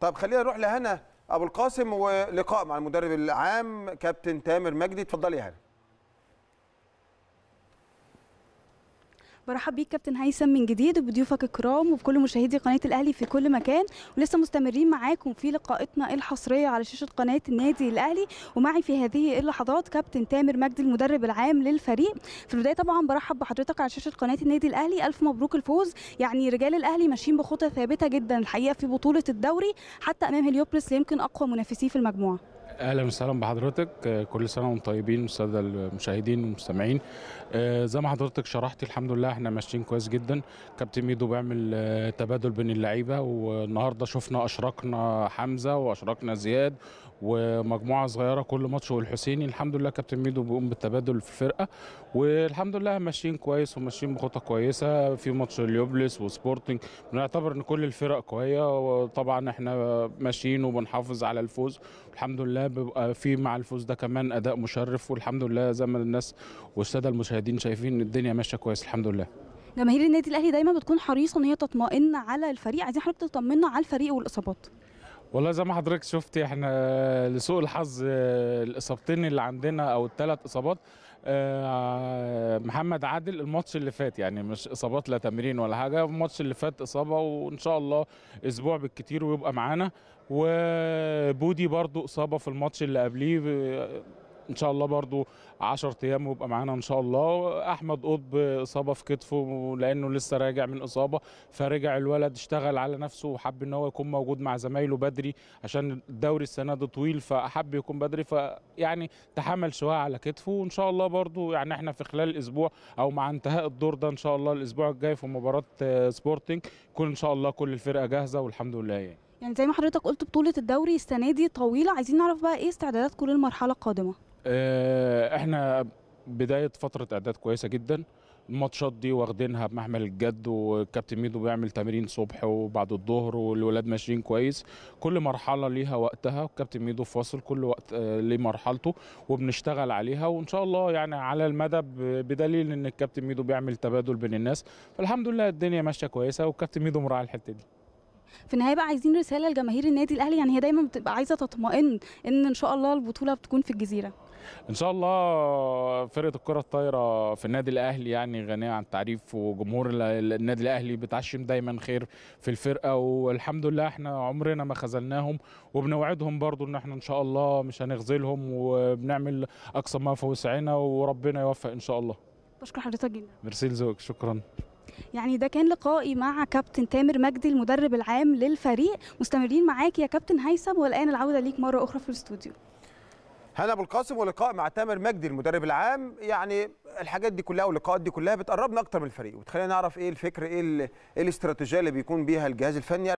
طب خلينا نروح لهنا ابو القاسم ولقاء مع المدرب العام كابتن تامر مجدي اتفضلي يا هنا برحب بيك كابتن هيثم من جديد وبضيوفك الكرام وبكل مشاهدي قناه الاهلي في كل مكان ولسه مستمرين معاكم في لقائتنا الحصريه على شاشه قناه النادي الاهلي ومعي في هذه اللحظات كابتن تامر مجدي المدرب العام للفريق في البدايه طبعا برحب بحضرتك على شاشه قناه النادي الاهلي الف مبروك الفوز يعني رجال الاهلي ماشيين بخطى ثابته جدا الحقيقه في بطوله الدوري حتى امام هليوبلس يمكن اقوى منافسيه في المجموعه اهلا وسهلا بحضرتك آه، كل سنه وانتم طيبين الساده المشاهدين والمستمعين آه، زي ما حضرتك شرحت الحمد لله احنا ماشيين كويس جدا كابتن ميدو بيعمل آه، تبادل بين اللعيبه والنهارده شفنا اشركنا حمزه واشركنا زياد ومجموعه صغيره كل ماتش والحسيني الحمد لله كابتن ميدو بيقوم بالتبادل في الفرقه والحمد لله ماشيين كويس وماشيين بخطه كويسه في ماتش اليوبلس وسبورتنج بنعتبر ان كل الفرق كويسه وطبعا احنا ماشيين وبنحافظ على الفوز الحمد لله بيبقى في مع الفوز ده كمان اداء مشرف والحمد لله زي ما الناس والساده المشاهدين شايفين ان الدنيا ماشيه كويس الحمد لله جماهير النادي الاهلي دايما بتكون حريصه ان هي تطمئن على الفريق عايزين حضرتك تطمنا على الفريق والاصابات والله زي ما حضرتك شفتي احنا لسوء الحظ الاصابتين اللي عندنا او الثلاث اصابات آه، محمد عادل الماتش اللي فات يعني مش اصابات لا تمرين ولا حاجه الماتش اللي فات اصابه وان شاء الله اسبوع بالكتير ويبقى معانا وبودي برضو اصابه في الماتش اللي قبليه آه، ان شاء الله برضو 10 ايام ويبقى معانا ان شاء الله احمد قطب اصابه في كتفه لانه لسه راجع من اصابه فرجع الولد اشتغل على نفسه وحب ان هو يكون موجود مع زمايله بدري عشان الدوري السنه ده طويل فحب يكون بدري فيعني تحمل شويه على كتفه وان شاء الله برضو يعني احنا في خلال الاسبوع او مع انتهاء الدور ده ان شاء الله الاسبوع الجاي في مباراه سبورتنج يكون ان شاء الله كل الفرقه جاهزه والحمد لله يعني يعني زي ما حضرتك قلت بطولة الدوري السنة دي طويلة عايزين نعرف بقى ايه استعدادات كل المرحلة القادمة آه، احنا بداية فترة اعداد كويسة جدا الماتشات دي واخدينها بمحمل الجد والكابتن ميدو بيعمل تمرين صبح وبعد الظهر والولاد ماشيين كويس كل مرحله ليها وقتها والكابتن ميدو فاصل كل وقت ليه آه، مرحلته وبنشتغل عليها وان شاء الله يعني على المدى بدليل ان الكابتن ميدو بيعمل تبادل بين الناس فالحمد لله الدنيا ماشيه كويسه والكابتن ميدو مراعي الحته دي في النهايه بقى عايزين رساله لجماهير النادي الاهلي يعني هي دايما بتبقى عايزه تطمئن ان ان شاء الله البطوله بتكون في الجزيره ان شاء الله فرقه الكره الطايره في النادي الاهلي يعني غنيه عن التعريف وجمهور النادي الاهلي بتعشم دايما خير في الفرقه والحمد لله احنا عمرنا ما خذلناهم وبنوعدهم برضو ان احنا ان شاء الله مش هنخذلهم وبنعمل اقصى ما في وسعنا وربنا يوفق ان شاء الله بشكر حضرتك جدا ميرسي لذوقك شكرا يعني ده كان لقائي مع كابتن تامر مجدي المدرب العام للفريق مستمرين معاك يا كابتن هيثم والان العوده ليك مره اخرى في الاستوديو هنا ابو القاسم ولقاء مع تامر مجدي المدرب العام يعني الحاجات دي كلها واللقاءات دي كلها بتقربنا اكتر من الفريق وتخلينا نعرف ايه الفكر ايه, إيه الاستراتيجيه اللي بيكون بيها الجهاز الفني